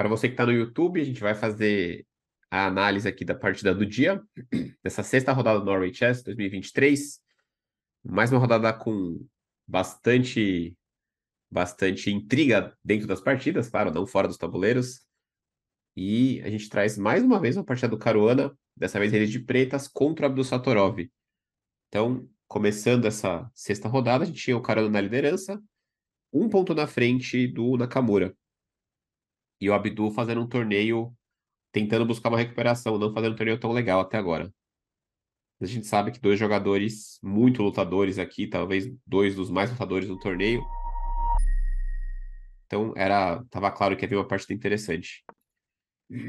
Para você que está no YouTube, a gente vai fazer a análise aqui da partida do dia, dessa sexta rodada do Norway Chess 2023. Mais uma rodada com bastante bastante intriga dentro das partidas, claro, não fora dos tabuleiros. E a gente traz mais uma vez uma partida do Caruana, dessa vez ele de pretas contra o Abdul Satorov. Então, começando essa sexta rodada, a gente tinha o Caruana na liderança, um ponto na frente do Nakamura e o Abdu fazendo um torneio tentando buscar uma recuperação, não fazendo um torneio tão legal até agora. A gente sabe que dois jogadores muito lutadores aqui, talvez dois dos mais lutadores do torneio. Então era, tava claro que havia uma partida interessante.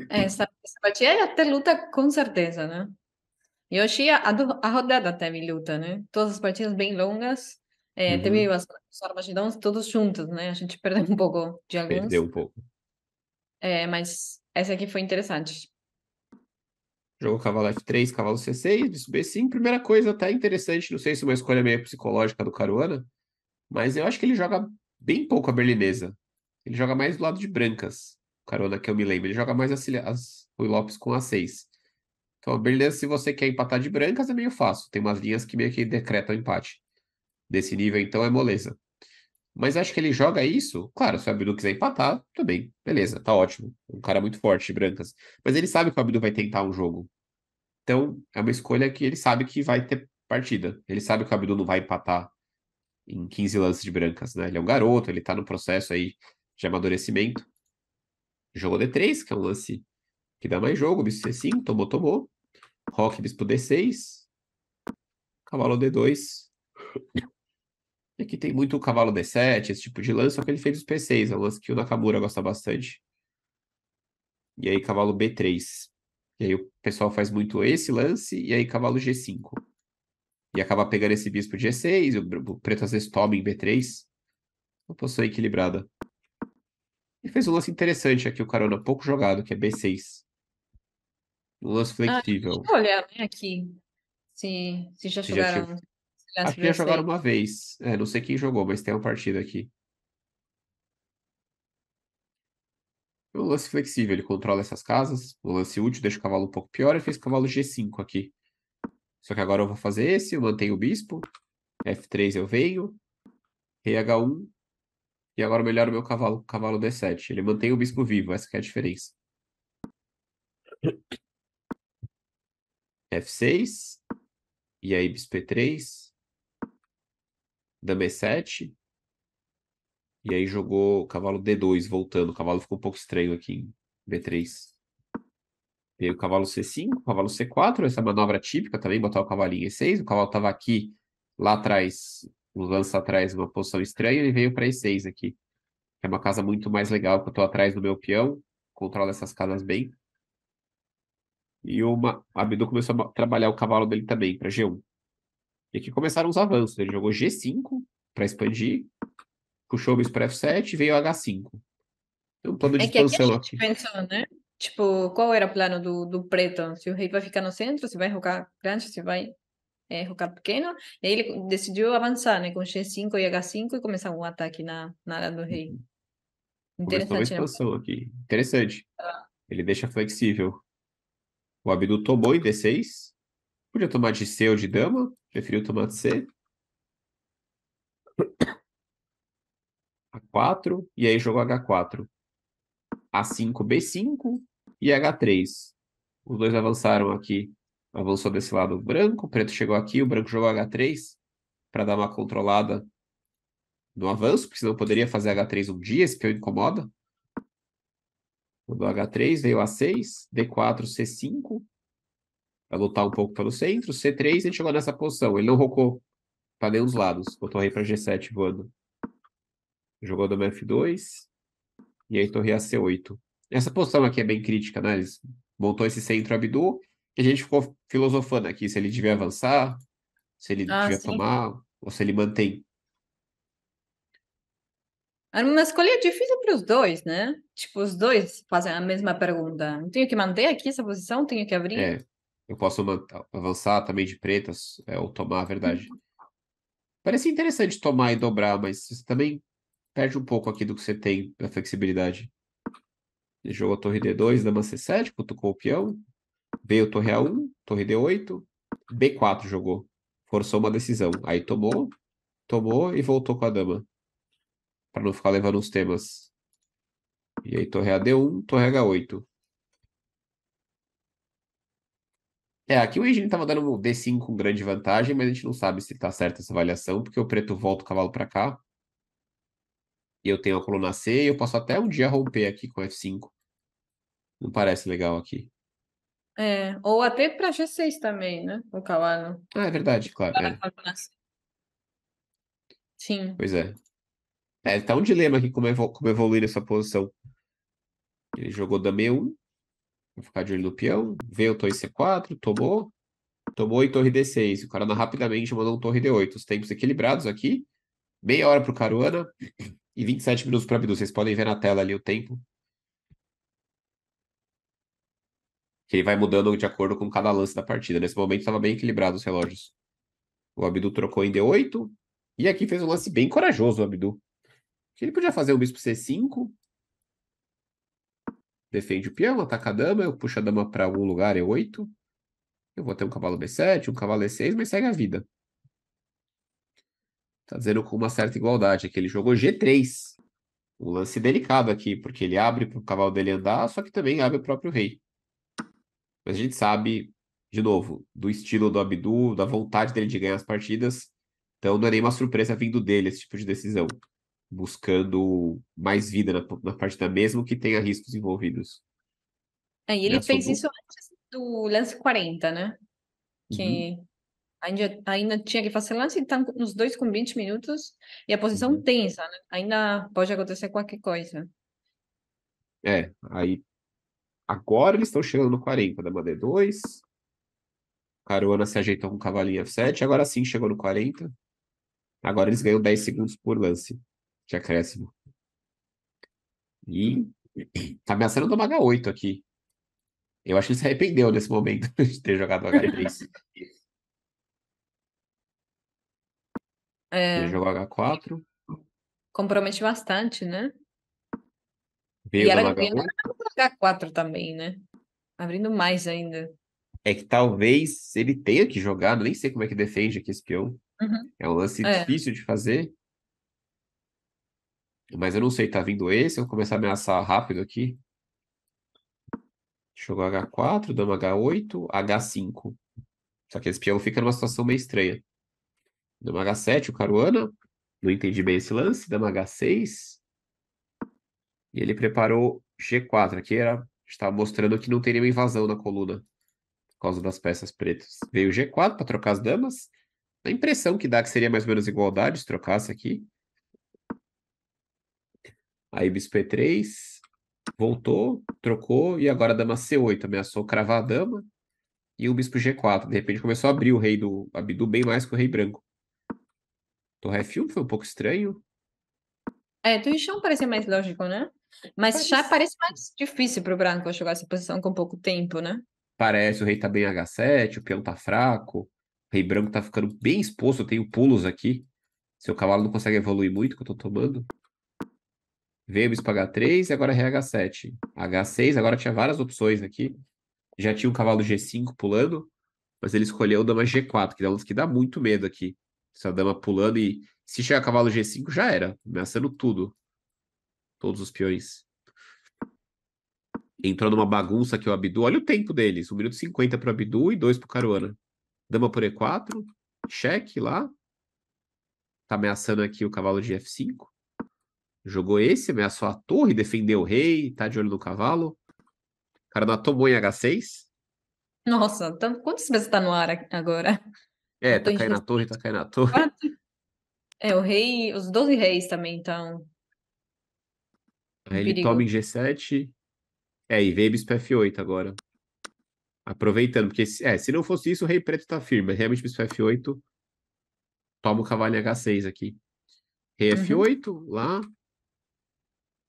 É, essa, essa partida ia ter luta com certeza, né? E hoje a, a rodada teve luta, né? Todas as partidas bem longas. É, uhum. Teve as, os armagedões todos juntos, né? A gente perdeu um pouco de alguns. Perdeu um pouco. É, mas essa aqui foi interessante. Jogo cavalo F3, cavalo C6, bispo B5. Primeira coisa até interessante, não sei se é uma escolha meio psicológica do Caruana, mas eu acho que ele joga bem pouco a berlinesa. Ele joga mais do lado de brancas, o Caruana, que eu me lembro. Ele joga mais as, as, o Lopes com A6. Então, a berlinesa, se você quer empatar de brancas, é meio fácil. Tem umas linhas que meio que decretam empate. Desse nível, então, é moleza. Mas acho que ele joga isso. Claro, se o Abdu quiser empatar, também. Beleza, tá ótimo. Um cara muito forte, Brancas. Mas ele sabe que o Abdu vai tentar um jogo. Então, é uma escolha que ele sabe que vai ter partida. Ele sabe que o Abdu não vai empatar em 15 lances de Brancas, né? Ele é um garoto, ele tá no processo aí de amadurecimento. Jogou D3, que é um lance que dá mais jogo. Bispo C5, tomou, tomou. Rock, Bispo D6. Cavalo D2. É que tem muito cavalo d 7 esse tipo de lance, só que ele fez os P6, é a lance que o Nakamura gosta bastante. E aí cavalo B3. E aí o pessoal faz muito esse lance, e aí cavalo G5. E acaba pegando esse bispo G6, o preto às vezes toma em B3. Uma posição equilibrada. E fez um lance interessante aqui, o Carona, pouco jogado, que é B6. Um lance ah, flexível. Ah, olhar, né, aqui. Se, se já se jogaram. Já Acho que já jogaram uma vez. É, não sei quem jogou, mas tem uma partida aqui. É um lance flexível, ele controla essas casas. Um lance útil, deixa o cavalo um pouco pior. Ele fez cavalo G5 aqui. Só que agora eu vou fazer esse, eu mantenho o bispo. F3 eu venho. Rei H1. E agora eu melhoro o meu cavalo, cavalo D7. Ele mantém o bispo vivo, essa é a diferença. F6. E aí, bispo E3 da B7. E aí jogou cavalo D2, voltando. O cavalo ficou um pouco estranho aqui em B3. Veio o cavalo C5, o cavalo C4, essa manobra típica também, botar o cavalinho E6. O cavalo estava aqui, lá atrás, um lance atrás, uma posição estranha, ele veio para E6 aqui. É uma casa muito mais legal, que eu estou atrás do meu peão, controla essas casas bem. E a Abdu começou a trabalhar o cavalo dele também para G1. E aqui começaram os avanços. Ele jogou G5 para expandir, puxou o para F7 e veio H5. Então, um plano de é que aqui. aqui. Pensou, né? Tipo, qual era o plano do, do preto? Se o rei vai ficar no centro, se vai rocar grande, se vai é, pequeno. E aí ele decidiu avançar, né? Com G5 e H5 e começar um ataque na, na área do rei. Uhum. Interessante, né? aqui. Interessante. Ah. Ele deixa flexível. O Abdu tomou em D6. Podia tomar de C ou de dama. Preferiu tomar de C. A4. E aí jogou H4. A5, B5 e H3. Os dois avançaram aqui. Avançou desse lado o branco. O preto chegou aqui. O branco jogou H3 para dar uma controlada no avanço, porque senão poderia fazer H3 um dia. Esse peão incomoda. Mandou H3, veio A6, D4, C5, lutar um pouco pelo centro. C3, ele chegou nessa posição. Ele não rocou para nenhum dos lados. Botou rei para G7 voando. Jogou dama F2. E aí torre a C8. Essa posição aqui é bem crítica, né? Eles montou esse centro Abdu. E a gente ficou filosofando aqui se ele devia avançar, se ele ah, devia sim. tomar, ou se ele mantém. uma escolha difícil para os dois, né? Tipo, os dois fazem a mesma pergunta. Tenho que manter aqui essa posição? Tenho que abrir? É. Eu posso avançar também de pretas, é, ou tomar, a verdade. Uhum. Parece interessante tomar e dobrar, mas você também perde um pouco aqui do que você tem da flexibilidade. Ele jogou a torre D2, dama C7, cutucou o peão. Veio torre A1, torre D8. B4 jogou. Forçou uma decisão. Aí tomou, tomou e voltou com a dama. Para não ficar levando os temas. E aí torre AD1, torre H8. É, aqui o Engine estava dando um D5 com grande vantagem, mas a gente não sabe se está certa essa avaliação, porque o preto volta o cavalo para cá. E eu tenho a coluna C e eu posso até um dia romper aqui com F5. Não parece legal aqui. É, ou até para G6 também, né? O cavalo. Ah, é verdade, claro. É. Sim. Pois é. É, tá um dilema aqui como, evol como evoluir essa posição. Ele jogou Dame 1, Vou ficar de olho no peão. Veio torre C4, tomou. Tomou e torre D6. O Caruana rapidamente mandou um torre D8. Os tempos equilibrados aqui. Meia hora para o Caruana e 27 minutos para Abdu. Vocês podem ver na tela ali o tempo. Que ele vai mudando de acordo com cada lance da partida. Nesse momento estava bem equilibrado os relógios. O Abdu trocou em D8. E aqui fez um lance bem corajoso o Abdu. ele podia fazer um bispo C5, Defende o peão, ataca a dama, eu puxo a dama para algum lugar, é 8. Eu vou ter um cavalo B7, um cavalo E6, mas segue a vida. Tá dizendo com uma certa igualdade. Aqui ele jogou G3. Um lance delicado aqui, porque ele abre para o cavalo dele andar, só que também abre o próprio rei. Mas a gente sabe, de novo, do estilo do Abdu, da vontade dele de ganhar as partidas. Então não é nenhuma surpresa vindo dele esse tipo de decisão buscando mais vida na, na parte mesmo que tenha riscos envolvidos. É, e né, ele Já fez isso antes do lance 40, né? Que uhum. ainda, ainda tinha que fazer lance, então nos dois com 20 minutos, e a posição uhum. tensa, né? ainda pode acontecer qualquer coisa. É, aí agora eles estão chegando no 40 da Madeira 2. Caruana se ajeitou com o cavalinho F7, agora sim chegou no 40. Agora eles ganham 10 segundos por lance de acréscimo. E hum. tá ameaçando tomar H8 aqui. Eu acho que ele se arrependeu nesse momento de ter jogado H3. É... Ele jogou H4. Compromete bastante, né? Veio e ela ganhou H4. H4 também, né? Abrindo mais ainda. É que talvez ele tenha que jogar, nem sei como é que defende aqui esse peão. Uhum. É um lance é. difícil de fazer. Mas eu não sei, tá vindo esse? Eu vou começar a ameaçar rápido aqui. Jogou H4, dama H8, H5. Só que esse peão fica numa situação meio estranha. Dama H7, o Caruana. Não entendi bem esse lance. Dama H6. E ele preparou G4. Aqui era, estava mostrando que não tem nenhuma invasão na coluna. Por causa das peças pretas. Veio G4 para trocar as damas. A impressão que dá que seria mais ou menos igualdade se trocasse aqui aí bispo e 3 voltou, trocou, e agora a dama C8 ameaçou cravar a dama e o bispo G4. De repente começou a abrir o rei do Abdu bem mais que o rei branco. Torre é F1 foi um pouco estranho. É, torre chão parecia mais lógico, né? Mas parece... já parece mais difícil para o branco jogar essa posição com pouco tempo, né? Parece, o rei tá bem H7, o peão tá fraco, o rei branco tá ficando bem exposto, eu tenho pulos aqui. Seu cavalo não consegue evoluir muito que eu tô tomando. Verbs para H3 e agora é RH7. H6, agora tinha várias opções aqui. Já tinha o cavalo G5 pulando, mas ele escolheu dama G4, que dá, é um que dá muito medo aqui. Essa dama pulando e se chegar cavalo G5 já era, ameaçando tudo. Todos os peões. Entrou numa bagunça aqui o Abdu. Olha o tempo deles. 1 minuto e 50 para o Abdu e 2 para o Caruana. Dama por E4. Cheque lá. Tá ameaçando aqui o cavalo de F5. Jogou esse, ameaçou a torre, defendeu o rei, tá de olho no cavalo. O cara não tomou em H6. Nossa, tá... quantas vezes tá no ar agora? É, tá caindo na torre, tá caindo na torre. É, o rei, os 12 reis também então Aí ele toma em G7. É, e veio bispo F8 agora. Aproveitando, porque é, se não fosse isso, o rei preto tá firme. Realmente bispo F8. Toma o cavalo em H6 aqui. Rei uhum. F8, lá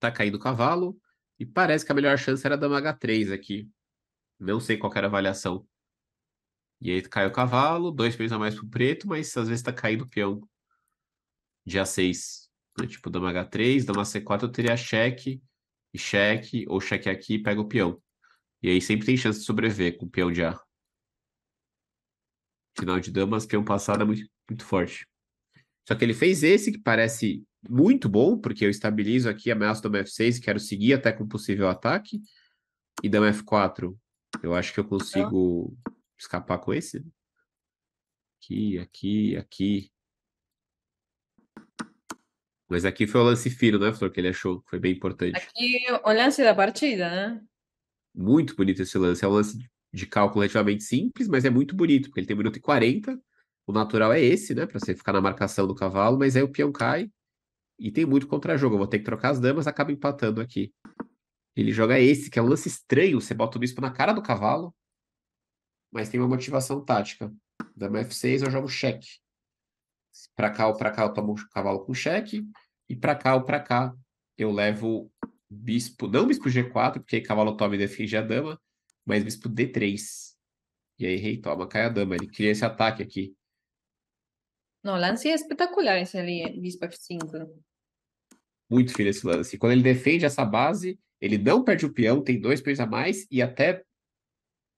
tá caindo o cavalo, e parece que a melhor chance era dama H3 aqui. Não sei qual era a avaliação. E aí cai o cavalo, dois peões a mais pro preto, mas às vezes tá caindo o peão de A6. Né? Tipo, dama H3, dama C4 eu teria cheque, e cheque, ou cheque aqui e pega o peão. E aí sempre tem chance de sobreviver com o peão de A. Final de damas, peão passado é muito, muito forte. Só que ele fez esse, que parece muito bom, porque eu estabilizo aqui a ameaça do F6, quero seguir até com possível ataque. E dama F4, eu acho que eu consigo escapar com esse. Aqui, aqui, aqui. Mas aqui foi o lance fino, né, Flor, que ele achou, foi bem importante. Aqui o lance da partida, né? Muito bonito esse lance, é um lance de cálculo relativamente simples, mas é muito bonito, porque ele tem 1 minuto e 40, o natural é esse, né, para você ficar na marcação do cavalo, mas aí o peão cai, e tem muito contra-jogo. Eu vou ter que trocar as damas, acaba empatando aqui. Ele joga esse, que é um lance estranho. Você bota o bispo na cara do cavalo, mas tem uma motivação tática. Dama F6, eu jogo cheque. Pra cá ou pra cá, eu tomo o cavalo com cheque. E pra cá ou pra cá, eu levo bispo, não bispo G4, porque aí cavalo toma e defende a dama, mas bispo D3. E aí rei toma, cai a dama. Ele cria esse ataque aqui. Não, lance é espetacular esse ali, bispo F5 muito fino esse lance. E quando ele defende essa base, ele não perde o peão, tem dois peões a mais, e até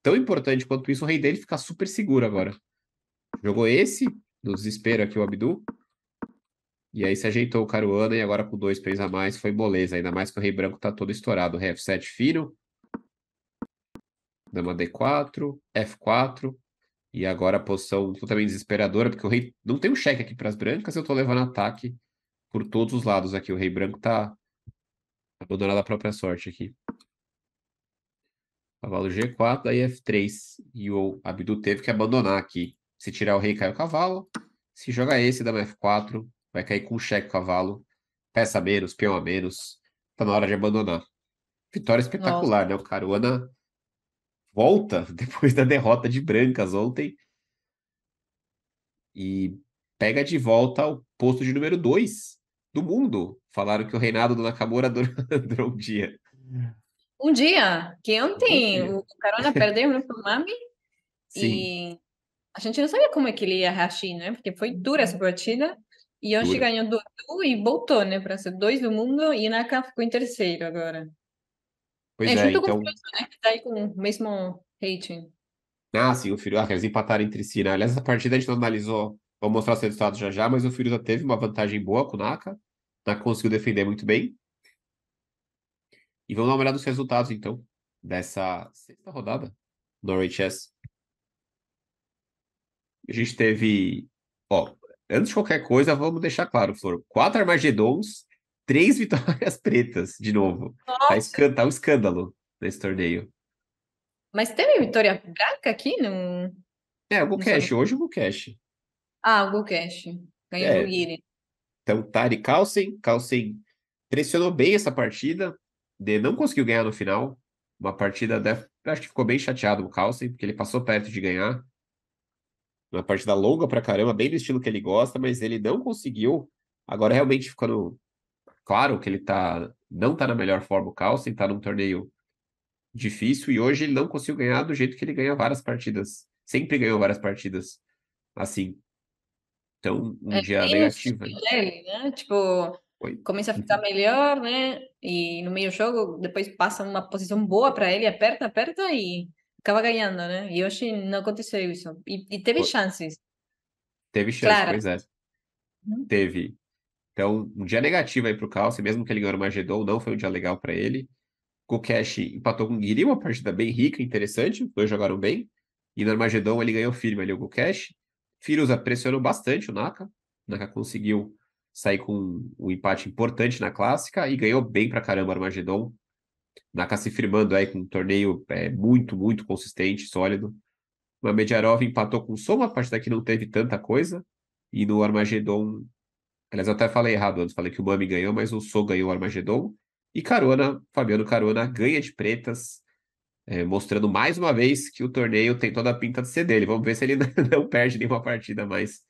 tão importante quanto isso, o rei dele fica super seguro agora. Jogou esse, no desespero aqui o Abdu. E aí se ajeitou o Caruana, e agora com dois peões a mais, foi moleza. Ainda mais que o rei branco tá todo estourado. Rei F7 fino. Dama D4, F4. E agora a posição totalmente desesperadora, porque o rei não tem um cheque aqui para as brancas, eu tô levando ataque por todos os lados aqui. O rei branco tá abandonado a própria sorte aqui. Cavalo G4, daí F3. E o Abdu teve que abandonar aqui. Se tirar o rei, cai o cavalo. Se jogar esse, dá F4. Vai cair com cheque o cavalo. Peça menos, peão a menos. Tá na hora de abandonar. Vitória espetacular, Nossa. né? O Caruana volta depois da derrota de Brancas ontem e pega de volta o posto de número 2 do mundo falaram que o reinado do Nakamura durou, um dia. Um dia, que ontem um dia. o Carona perdeu no né, Fumami e a gente não sabia como é que ele ia reagir, né? Porque foi dura essa partida. E Yoshi dura. ganhou do e voltou, né? Para ser dois do mundo e Naka ficou em terceiro agora. Pois é, é junto então... com o né? Que tá aí com o mesmo rating. Ah, sim, o filho Ah, eles empataram entre si, né? Aliás, essa partida a gente não analisou Vou mostrar os resultados já já, mas o Firuza teve uma vantagem boa com o Naka. Naka conseguiu defender muito bem. E vamos dar uma olhada nos resultados, então, dessa sexta rodada do RHS. A gente teve. Ó, antes de qualquer coisa, vamos deixar claro, Flor. Quatro Armagedons, três vitórias pretas, de novo. Nossa. Tá, um escândalo nesse torneio. Mas teve vitória branca aqui? Não... É, o Bukesh. Hoje o Bukesh. Ah, o Golcash. Ganhou é. do Guiri. Então, Tari tá Carlsen. Carlsen pressionou bem essa partida. De não conseguiu ganhar no final. Uma partida. Acho que ficou bem chateado o Carlsen, porque ele passou perto de ganhar. Uma partida longa pra caramba, bem do estilo que ele gosta, mas ele não conseguiu. Agora, realmente ficando claro que ele tá, não tá na melhor forma o Carlsen, tá num torneio difícil e hoje ele não conseguiu ganhar do jeito que ele ganha várias partidas. Sempre ganhou várias partidas assim. Então, um é, dia negativo assim né? né? Tipo, Oi. começa a ficar uhum. melhor, né? E no meio do jogo, depois passa uma posição boa para ele, aperta, aperta e acaba ganhando, né? E hoje não aconteceu isso. E, e teve chances. Teve chances, claro. pois é. Uhum. Teve. Então, um dia negativo aí pro Calce, mesmo que ele ganhou o Magedon, não foi um dia legal para ele. Kokeshi empatou com o Guiri, uma partida bem rica, interessante, os dois jogaram bem. E no Armagedon ele ganhou firme ali o Gokesh. Firuza pressionou bastante o Naka. O Naka conseguiu sair com um empate importante na clássica e ganhou bem pra caramba o Armagedon. Naka se firmando aí com um torneio é, muito, muito consistente, sólido. O Mediarov empatou com o soma, a parte daqui não teve tanta coisa. E no Armagedon. Aliás, eu até falei errado antes, falei que o Mami ganhou, mas o So ganhou o Armagedon. E Carona, Fabiano Carona, ganha de pretas é, mostrando mais uma vez que o torneio tem toda a pinta de ser dele. Vamos ver se ele não perde nenhuma partida mais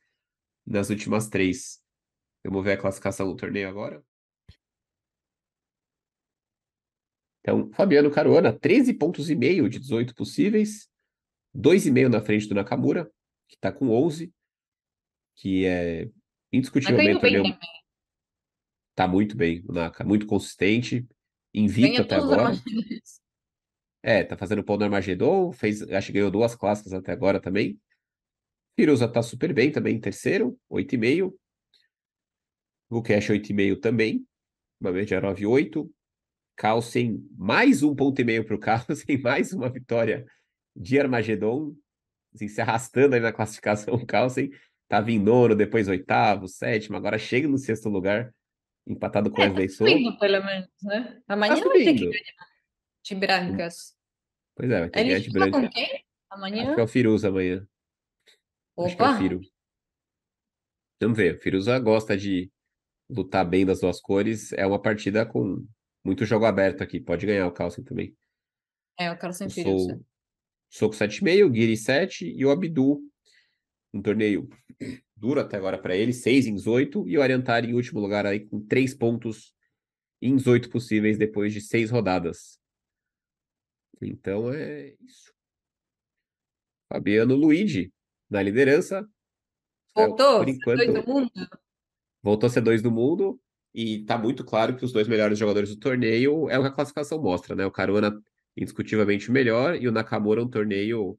nas últimas três. Vamos ver a classificação do torneio agora. Então, Fabiano Caruana, 13 pontos e meio de 18 possíveis, 2,5 na frente do Nakamura, que está com 11, que é tá indiscutivelmente tá, torneio... Está muito bem o Naka, muito consistente, invicto até agora. É, tá fazendo pão no Armagedon, fez, acho que ganhou duas clássicas até agora também. Firuza tá super bem também, terceiro, 8,5. Gukesh 8,5 também. Mamedyarov é 8. Carlsen, mais um ponto e meio para o Carlsen, mais uma vitória de Armagedon, assim, se arrastando aí na classificação. O Carlsen em nono, depois oitavo, sétimo, agora chega no sexto lugar, empatado com é, o tá Souza. pelo menos, né? Amanhã tá vai ter que ganhar de brancas. Pois é, vai ter Ele guerra de brancas. com quem? Amanhã? Acho que é o Firuz amanhã. Opa! Acho que é o Vamos ver, o Firuz gosta de lutar bem das duas cores. É uma partida com muito jogo aberto aqui. Pode ganhar o Carlsen também. É, o Carlsen Firuza. Sou com 7,5, Guiri 7 e o Abdu. Um torneio duro até agora para ele, 6 em 18. E o Ariantar em último lugar aí com 3 pontos em 18 possíveis depois de 6 rodadas. Então é isso. Fabiano Luigi na liderança. Voltou, é, por enquanto, do mundo. Voltou a ser dois do mundo. E tá muito claro que os dois melhores jogadores do torneio é o que a classificação mostra, né? O Caruana indiscutivelmente melhor e o Nakamura um torneio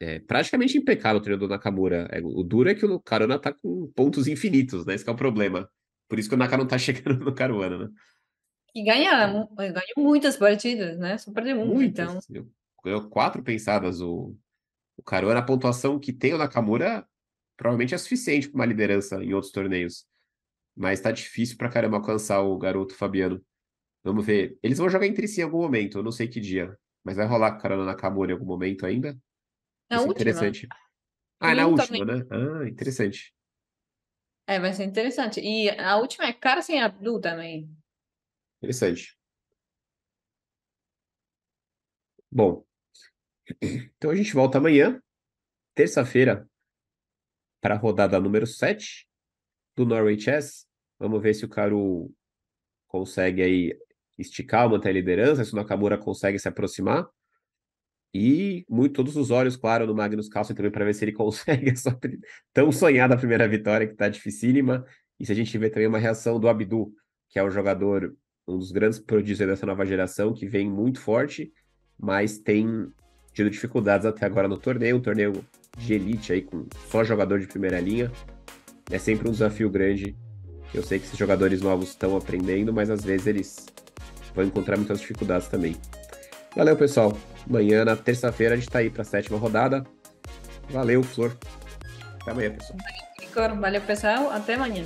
é, praticamente impecável o torneio do Nakamura. É, o duro é que o Caruana tá com pontos infinitos, né? Esse é o problema. Por isso que o Nakamura não tá chegando no Caruana, né? E ganha, né? ganha muitas partidas, né? Só perdeu uma, então. Ganhou quatro pensadas o, o Caruana. A pontuação que tem o Nakamura provavelmente é suficiente para uma liderança em outros torneios. Mas tá difícil pra caramba alcançar o garoto Fabiano. Vamos ver. Eles vão jogar entre si em algum momento, eu não sei que dia. Mas vai rolar com o Caruana Nakamura em algum momento ainda? Na última. Interessante. Ah, na última, também. né? Ah, interessante. É, vai ser interessante. E a última é a Blue também. Interessante. Bom, então a gente volta amanhã, terça-feira, para a rodada número 7 do Norway Chess. Vamos ver se o Caru consegue aí esticar, manter a liderança, se o Nakamura consegue se aproximar. E muito todos os olhos, claro, no Magnus Carlsen também para ver se ele consegue essa tão sonhada primeira vitória que está dificílima. E se a gente vê também uma reação do Abdu, que é o jogador um dos grandes prodígios dessa nova geração que vem muito forte, mas tem tido dificuldades até agora no torneio, um torneio de elite aí com só jogador de primeira linha. É sempre um desafio grande. Eu sei que esses jogadores novos estão aprendendo, mas às vezes eles vão encontrar muitas dificuldades também. Valeu, pessoal. Amanhã, na terça-feira, a gente está aí para a sétima rodada. Valeu, Flor. Até amanhã, pessoal. Valeu, pessoal. Até amanhã.